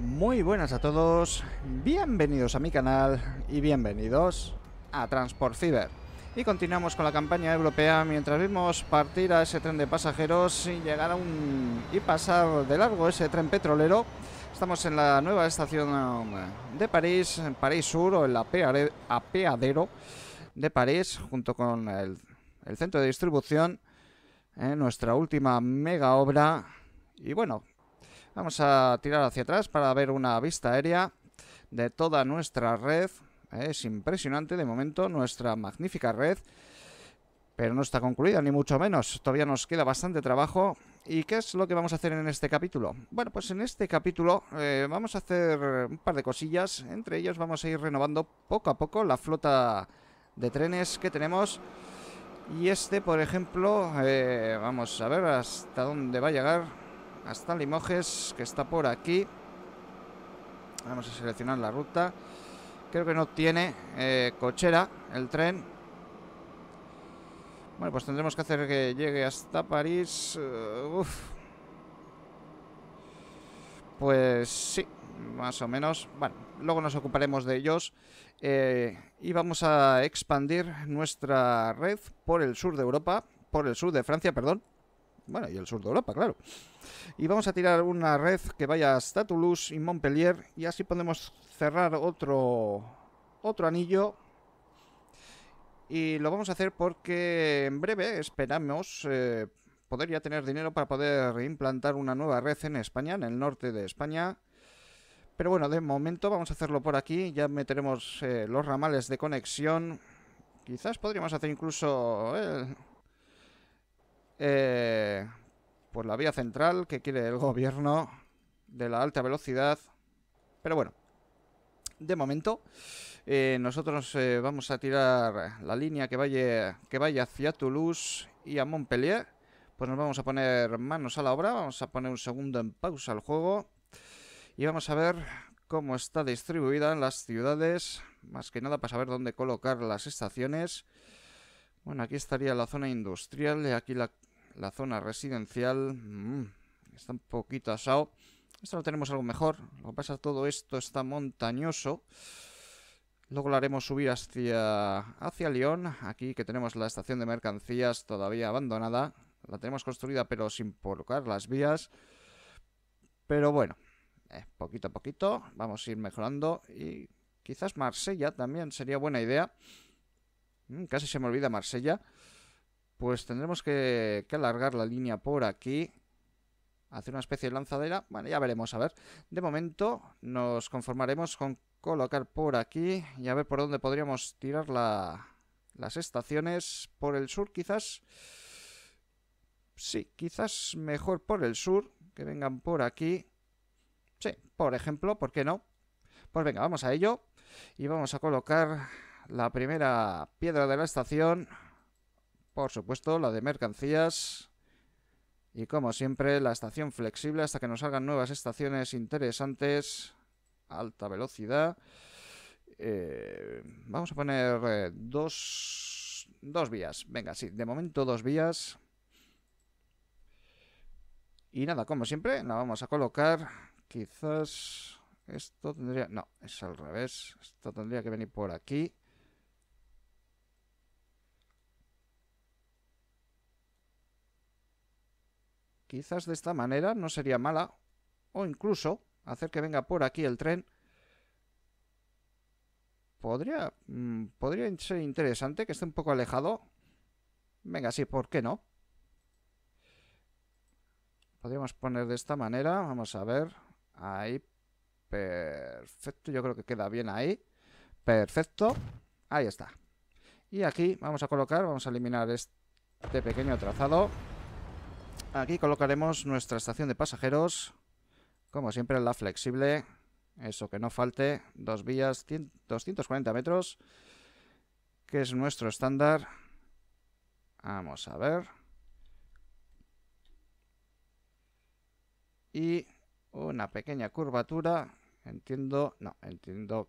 Muy buenas a todos, bienvenidos a mi canal y bienvenidos a Transport Fiber. Y continuamos con la campaña europea mientras vimos partir a ese tren de pasajeros y llegar a un y pasar de largo ese tren petrolero. Estamos en la nueva estación eh, de París, en París Sur o en la apeadero de París junto con el, centro de distribución, en eh, nuestra última mega obra y bueno, Vamos a tirar hacia atrás para ver una vista aérea de toda nuestra red. Es impresionante de momento nuestra magnífica red, pero no está concluida, ni mucho menos. Todavía nos queda bastante trabajo. ¿Y qué es lo que vamos a hacer en este capítulo? Bueno, pues en este capítulo eh, vamos a hacer un par de cosillas. Entre ellos vamos a ir renovando poco a poco la flota de trenes que tenemos. Y este, por ejemplo, eh, vamos a ver hasta dónde va a llegar hasta Limoges, que está por aquí. Vamos a seleccionar la ruta. Creo que no tiene eh, cochera el tren. Bueno, pues tendremos que hacer que llegue hasta París. Eh, pues sí, más o menos. Bueno, luego nos ocuparemos de ellos. Eh, y vamos a expandir nuestra red por el sur de Europa, por el sur de Francia, perdón bueno, y el sur de Europa, claro. Y vamos a tirar una red que vaya hasta Toulouse y Montpellier y así podemos cerrar otro, otro anillo. Y lo vamos a hacer porque en breve esperamos eh, poder ya tener dinero para poder implantar una nueva red en España, en el norte de España. Pero bueno, de momento vamos a hacerlo por aquí. Ya meteremos eh, los ramales de conexión. Quizás podríamos hacer incluso eh, eh, por la vía central que quiere el gobierno de la alta velocidad. Pero bueno, de momento eh, nosotros eh, vamos a tirar la línea que vaya, que vaya hacia Toulouse y a Montpellier. Pues nos vamos a poner manos a la obra, vamos a poner un segundo en pausa al juego y vamos a ver cómo está distribuida en las ciudades, más que nada para saber dónde colocar las estaciones. Bueno, aquí estaría la zona industrial, Y aquí la la zona residencial mm, está un poquito asado. Esto lo tenemos algo mejor. Lo que pasa es que todo esto está montañoso. Luego lo haremos subir hacia, hacia León. Aquí que tenemos la estación de mercancías todavía abandonada. La tenemos construida pero sin colocar las vías. Pero bueno, eh, poquito a poquito vamos a ir mejorando. Y quizás Marsella también sería buena idea. Mm, casi se me olvida Marsella pues tendremos que, alargar la línea por aquí hacer una especie de lanzadera. Bueno, ya veremos, a ver. De momento nos conformaremos con colocar por aquí y a ver por dónde podríamos tirar las estaciones. Por el sur, quizás. Sí, quizás mejor por el sur, que vengan por aquí. Sí, por ejemplo, ¿por qué no? Pues venga, vamos a ello y vamos a colocar la primera piedra de la estación por supuesto la de mercancías y como siempre la estación flexible hasta que nos salgan nuevas estaciones interesantes, alta velocidad. Eh, vamos a poner eh, dos, dos vías, venga, sí, de momento dos vías. Y nada, como siempre, la vamos a colocar quizás... Esto tendría... No, es al revés. Esto tendría que venir por aquí. Quizás de esta manera no sería mala, o incluso hacer que venga por aquí el tren. Podría, mm, podría ser interesante que esté un poco alejado. Venga, sí, ¿por qué no? Podríamos poner de esta manera, vamos a ver. Ahí, perfecto, yo creo que queda bien ahí. Perfecto, ahí está. Y aquí vamos a colocar, vamos a eliminar este pequeño trazado. Aquí colocaremos nuestra estación de pasajeros. Como siempre, la flexible. Eso que no falte. Dos vías, 240 metros. Que es nuestro estándar. Vamos a ver. Y una pequeña curvatura. Entiendo. No, entiendo.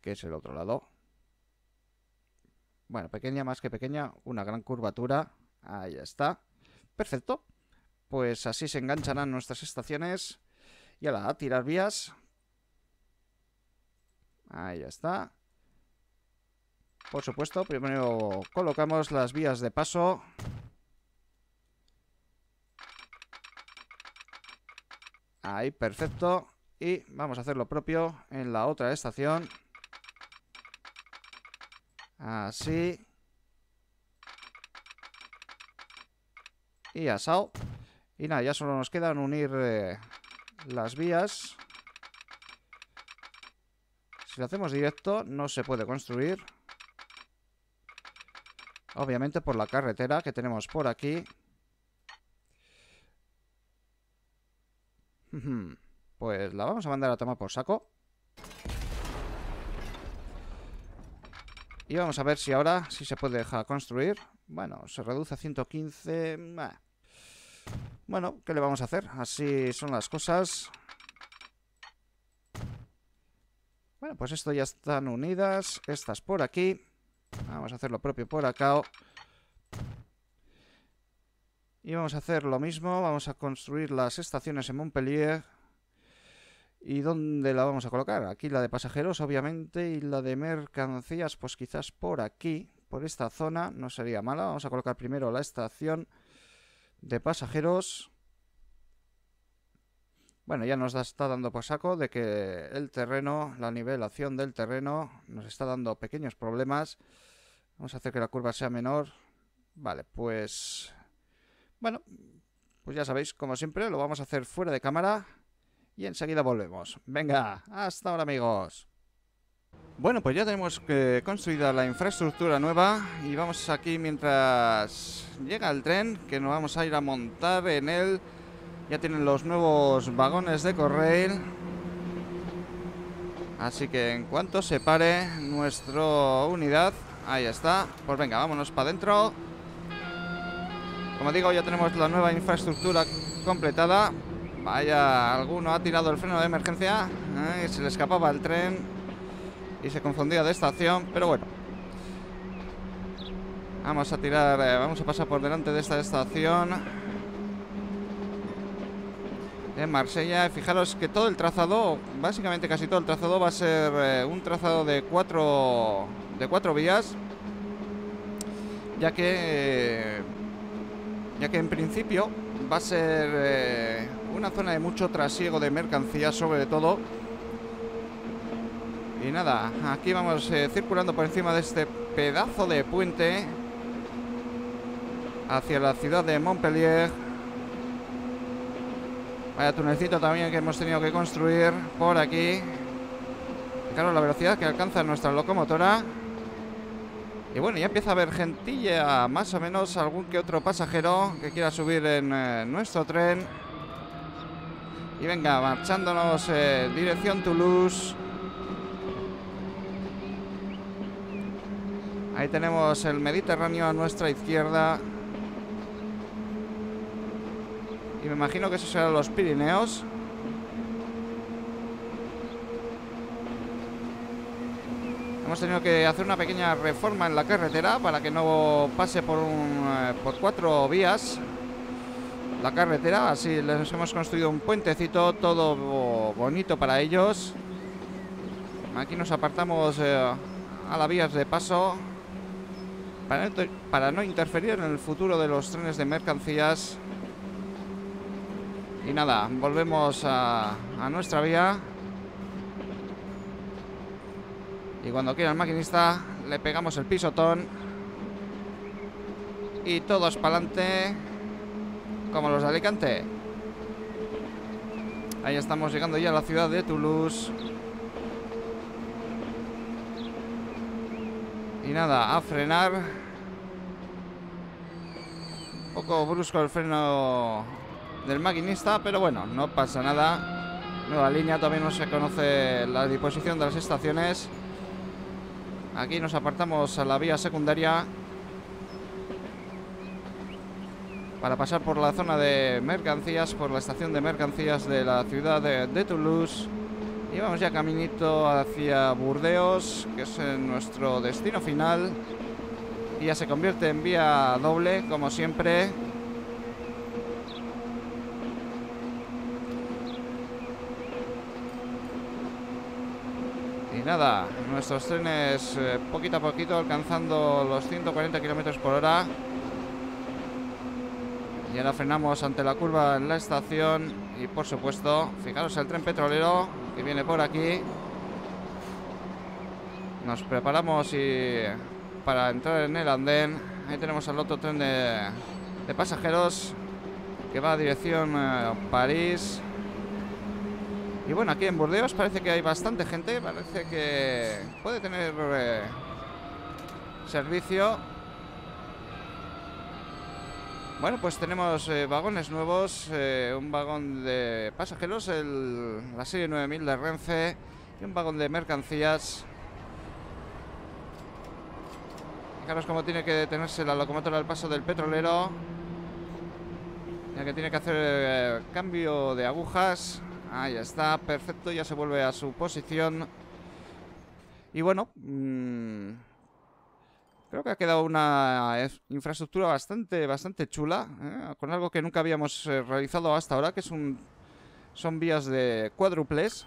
Que es el otro lado. Bueno, pequeña más que pequeña, una gran curvatura. Ahí está. Perfecto. Pues así se engancharán nuestras estaciones. Y ahora a tirar vías. Ahí está. Por supuesto, primero colocamos las vías de paso. Ahí, perfecto. Y vamos a hacer lo propio en la otra estación. Así. Y asado. Y nada, ya solo nos quedan unir eh, las vías. Si lo hacemos directo, no se puede construir. Obviamente por la carretera que tenemos por aquí. Pues la vamos a mandar a tomar por saco. Y vamos a ver si ahora, si se puede dejar construir. Bueno, se reduce a 115. Eh. Bueno, ¿qué le vamos a hacer? Así son las cosas. Bueno, pues esto ya están unidas. Estas por aquí. Vamos a hacer lo propio por acá. Y vamos a hacer lo mismo. Vamos a construir las estaciones en Montpellier. ¿Y dónde la vamos a colocar? Aquí la de pasajeros, obviamente, y la de mercancías, pues quizás por aquí, por esta zona, no sería mala. Vamos a colocar primero la estación de pasajeros. Bueno, ya nos está dando por saco de que el terreno, la nivelación del terreno, nos está dando pequeños problemas. Vamos a hacer que la curva sea menor. Vale, pues... Bueno, pues ya sabéis, como siempre, lo vamos a hacer fuera de cámara y enseguida volvemos. Venga, hasta ahora amigos. Bueno, pues ya tenemos construida la infraestructura nueva y vamos aquí mientras llega el tren que nos vamos a ir a montar en él. Ya tienen los nuevos vagones de correil. Así que en cuanto se pare nuestra unidad, ahí está. Pues venga, vámonos para adentro. Como digo, ya tenemos la nueva infraestructura completada Vaya, alguno ha tirado el freno de emergencia ¿eh? y se le escapaba el tren y se confundía de estación, pero bueno. Vamos a tirar, eh, vamos a pasar por delante de esta estación en Marsella. Fijaros que todo el trazado, básicamente casi todo el trazado va a ser eh, un trazado de cuatro, de cuatro vías, ya que, ya que en principio va a ser una zona de mucho trasiego de mercancías, sobre todo. Y nada, aquí vamos eh, circulando por encima de este pedazo de puente hacia la ciudad de Montpellier. Vaya tunelcito también que hemos tenido que construir por aquí. Claro, la velocidad que alcanza nuestra locomotora. Y bueno, ya empieza a haber gentilla, más o menos algún que otro pasajero que quiera subir en eh, nuestro tren. Y venga, marchándonos en eh, dirección Toulouse. Ahí tenemos el Mediterráneo a nuestra izquierda. Y me imagino que esos serán los Pirineos. Hemos tenido que hacer una pequeña reforma en la carretera para que no pase por, eh, por cuatro vías la carretera. Así les hemos construido un puentecito, todo bonito para ellos. Aquí nos apartamos eh, a la vías de paso para, no interferir en el futuro de los trenes de mercancías. Y nada, volvemos a, a nuestra vía. Y cuando quiera el maquinista, le pegamos el pisotón. Y todos para adelante como los de Alicante. Ahí estamos llegando ya a la ciudad de Toulouse. Y nada, a frenar. Un poco brusco el freno del maquinista, pero bueno, no pasa nada. Nueva línea, también no se conoce la disposición de las estaciones. Aquí nos apartamos a la vía secundaria para pasar por la zona de mercancías, por la estación de mercancías de la ciudad de, Toulouse. Y vamos ya caminito hacia Burdeos, que es eh, nuestro destino final. Y ya se convierte en vía doble, como siempre. Y nada, nuestros trenes eh, poquito a poquito alcanzando los 140 kilómetros por hora. Y ahora frenamos ante la curva en la estación. Y por supuesto, fijaros el tren petrolero que viene por aquí. Nos preparamos y para entrar en el andén. Ahí tenemos al otro tren de, pasajeros que va a dirección a eh, París. Y bueno, aquí en Burdeos parece que hay bastante gente. Parece que puede tener eh, servicio bueno, pues tenemos eh, vagones nuevos, eh, un vagón de pasajeros, el, la serie 9000 de Renfe y un vagón de mercancías. Fijaros cómo tiene que detenerse la locomotora al paso del petrolero, ya que tiene que hacer eh, cambio de agujas. Ahí está, perfecto, ya se vuelve a su posición. Y bueno... Mm, Creo que ha quedado una infraestructura bastante, bastante chula, ¿eh? con algo que nunca habíamos eh, realizado hasta ahora, que es son vías de cuádruples.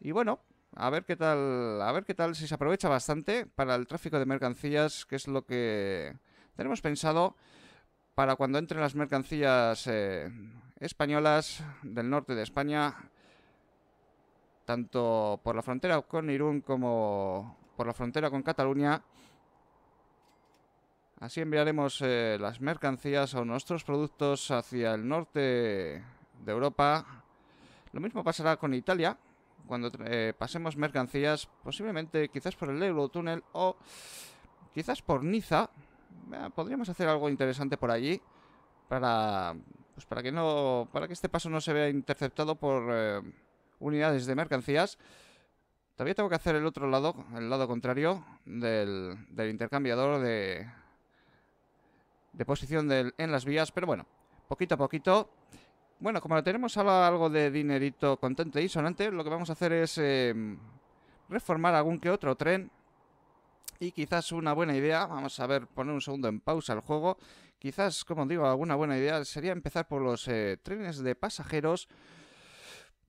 Y bueno, a ver qué tal, a ver qué tal si se aprovecha bastante para el tráfico de mercancías, que es lo que tenemos pensado para cuando entren las mercancías eh, españolas del norte de España, tanto por la frontera con Irún como por la frontera con Cataluña. Así enviaremos eh, las mercancías o nuestros productos hacia el norte de Europa. Lo mismo pasará con Italia. Cuando eh, pasemos mercancías, posiblemente quizás por el Eurotúnel o quizás por Niza. podríamos hacer algo interesante por allí para, pues para, que no, para que este paso no se vea interceptado por eh, unidades de mercancías Todavía tengo que hacer el otro lado, el lado contrario del, del intercambiador de, de posición en las vías. Pero bueno, poquito a poquito. Bueno, como tenemos algo de dinerito contente y sonante, lo que vamos a hacer es em, reformar algún que otro tren. Y quizás una buena idea, vamos a ver, poner un segundo en pausa el juego. Quizás, como digo, alguna buena idea sería empezar por los eh, trenes de pasajeros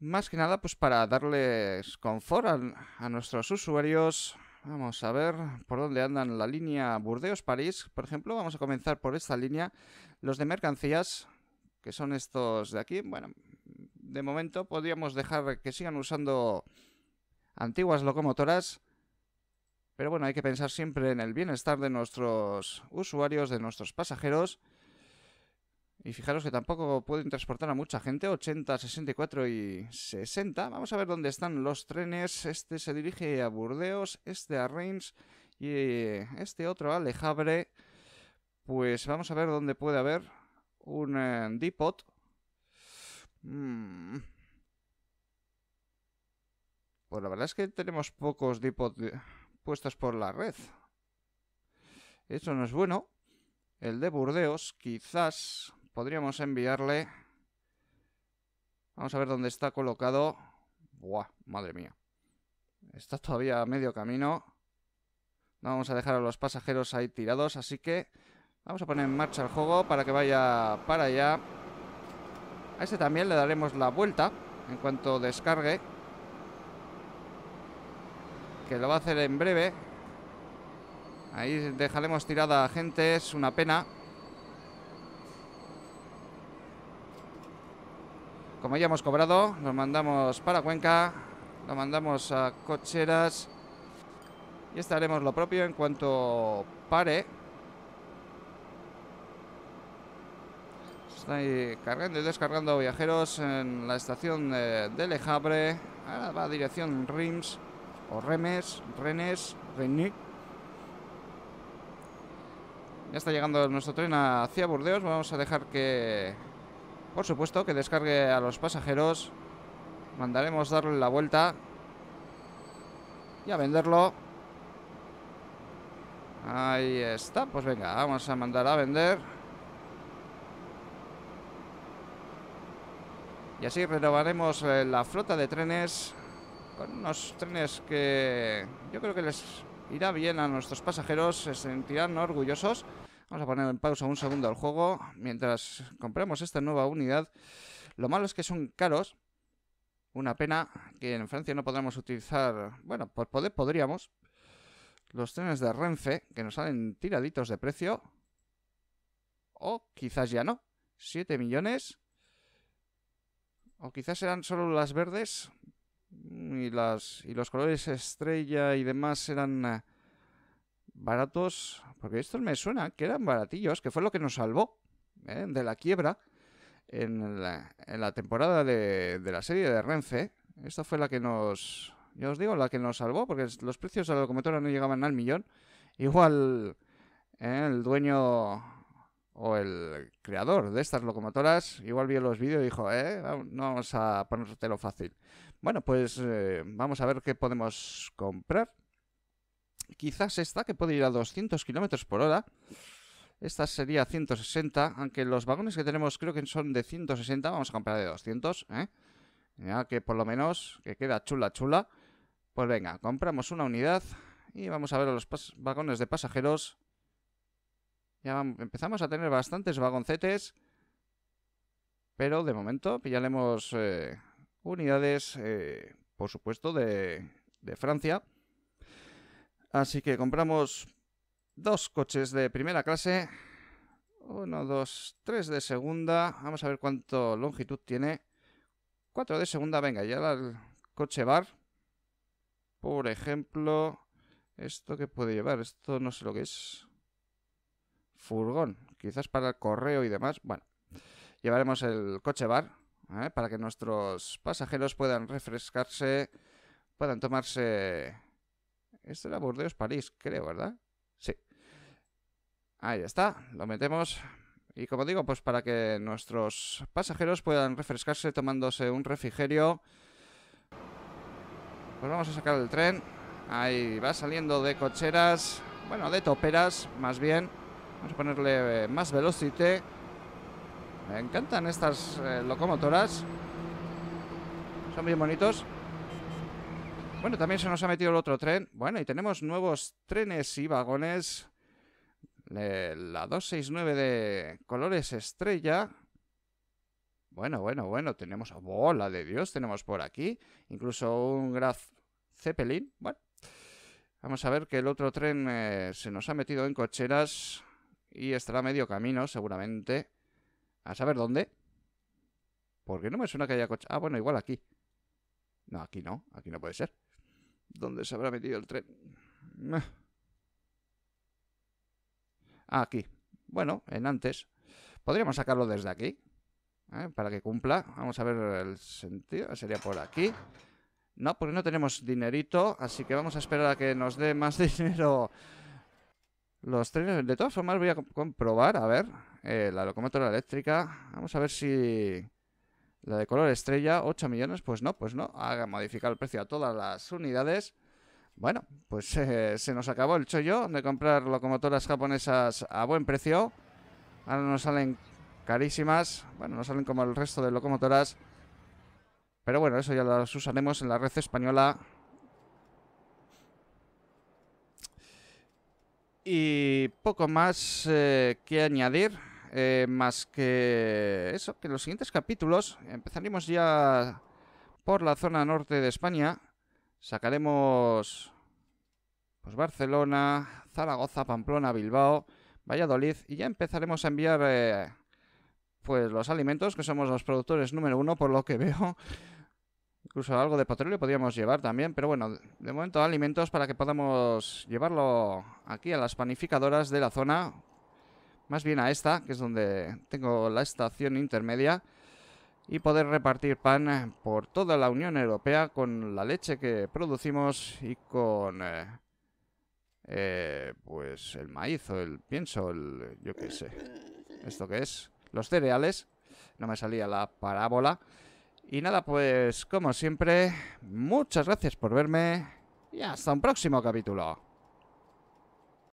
más que nada, pues para darles confort a, nuestros usuarios. Vamos a ver por dónde andan la línea Burdeos-París, por ejemplo. Vamos a comenzar por esta línea. Los de mercancías, que son estos de aquí. Bueno, de momento podríamos dejar que sigan usando antiguas locomotoras. Pero bueno, hay que pensar siempre en el bienestar de nuestros usuarios, de nuestros pasajeros. Y fijaros que tampoco pueden transportar a mucha gente, 80, 64 y 60. Vamos a ver dónde están los trenes. Este se dirige a Burdeos, este a Reims y eh, este otro a Lejabre. Pues vamos a ver dónde puede haber un eh, depot. Mm. Pues la verdad es que tenemos pocos depot eh, puestos por la red. Eso no es bueno. El de Burdeos, quizás podríamos enviarle... Vamos a ver dónde está colocado. Buah, madre mía. Está todavía a medio camino. No vamos a dejar a los pasajeros ahí tirados, así que vamos a poner en marcha el juego para que vaya para allá. A este también le daremos la vuelta en cuanto descargue. Que lo va a hacer en breve. Ahí dejaremos tirada a gente, es una pena. como ya hemos cobrado, lo mandamos para Cuenca, lo mandamos a cocheras y estaremos lo propio en cuanto pare. Está ahí cargando y descargando viajeros en la estación de, de Lejabre. Ahora va a dirección Rims o Remes, Rennes, Renic. Ya está llegando nuestro tren hacia Burdeos. Vamos a dejar que por supuesto que descargue a los pasajeros. Mandaremos darle la vuelta. Y a venderlo. Ahí está. Pues venga, vamos a mandar a vender. Y así renovaremos eh, la flota de trenes. Con unos trenes que yo creo que les irá bien a nuestros pasajeros. Se sentirán orgullosos. Vamos a poner en pausa un segundo al juego mientras compramos esta nueva unidad. Lo malo es que son caros. Una pena que en Francia no podremos utilizar... Bueno, por pues poder podríamos. Los trenes de Renfe, que nos salen tiraditos de precio. O quizás ya no. 7 millones. O quizás eran solo las verdes. Y, las, y los colores estrella y demás eran eh, baratos, porque estos me suena que eran baratillos, que fue lo que nos salvó ¿eh? de la quiebra en la, temporada de, la serie de Renfe. Esta fue la que nos, yo os digo, la que nos salvó, porque los precios de la locomotora no llegaban al millón. Igual ¿eh? el dueño o el creador de estas locomotoras igual vio los vídeos y dijo, eh, no vamos a ponértelo fácil. Bueno, pues vamos a ver qué podemos comprar Quizás esta, que puede ir a 200 kilómetros por hora. Esta sería 160, aunque los vagones que tenemos creo que son de 160. Vamos a comprar de 200, ¿eh? Ya que por lo menos que queda chula, chula. Pues venga, compramos una unidad y vamos a ver los vagones de pasajeros. Ya empezamos a tener bastantes vagoncetes. Pero de momento pillaremos eh, unidades, eh, por supuesto, de Francia. Así que compramos dos coches de primera clase. Uno, dos, tres de segunda. Vamos a ver cuánto longitud tiene. Cuatro de segunda. Venga, ya el coche bar. Por ejemplo, ¿esto que puede llevar? Esto no sé lo que es. Furgón. Quizás para el correo y demás. Bueno, llevaremos el coche bar ¿eh? para que nuestros pasajeros puedan refrescarse, puedan tomarse este era Burdeos-París, creo, ¿verdad? Sí. Ahí está, lo metemos. Y como digo, pues para que nuestros pasajeros puedan refrescarse tomándose un refrigerio. Pues vamos a sacar el tren. Ahí va saliendo de cocheras, bueno, de toperas más bien. Vamos a ponerle eh, más velocidad. Me encantan estas eh, locomotoras. Son bien bonitos. Bueno, también se nos ha metido el otro tren. Bueno, y tenemos nuevos trenes y vagones. Eh, la 269 de colores estrella. Bueno, bueno, bueno, tenemos bola de Dios, tenemos por aquí. Incluso un Graf Zeppelin. Bueno, vamos a ver que el otro tren eh, se nos ha metido en cocheras y estará medio camino, seguramente. A saber dónde. Porque no me suena que haya coche. Ah, bueno, igual aquí. No, aquí no, aquí no puede ser. ¿Dónde se habrá metido el tren? Ah. aquí. Bueno, en antes. Podríamos sacarlo desde aquí. ¿eh? Para que cumpla. Vamos a ver el sentido. Sería por aquí. No, porque no tenemos dinerito. Así que vamos a esperar a que nos dé más dinero los trenes. De todas formas, voy a comprobar. A ver. Eh, la locomotora eléctrica. Vamos a ver si la de color estrella, 8 millones, pues no, pues no. Haga modificar el precio a todas las unidades. Bueno, pues eh, se nos acabó el chollo de comprar locomotoras japonesas a buen precio. Ahora nos salen carísimas. Bueno, nos salen como el resto de locomotoras. Pero bueno, eso ya las usaremos en la red española. Y poco más eh, que añadir. Eh, más que eso, que los siguientes capítulos empezaremos ya por la zona norte de España. Sacaremos pues Barcelona, Zaragoza, Pamplona, Bilbao, Valladolid y ya empezaremos a enviar eh, pues los alimentos, que somos los productores número uno por lo que veo. Incluso algo de petróleo podríamos llevar también, pero bueno, de momento alimentos para que podamos llevarlo aquí a las panificadoras de la zona más bien a esta, que es donde tengo la estación intermedia, y poder repartir pan eh, por toda la Unión Europea con la leche que producimos y con eh, eh, pues el maíz o el pienso, el yo qué sé, esto que es, los cereales, no me salía la parábola. Y nada, pues como siempre, muchas gracias por verme y hasta un próximo capítulo.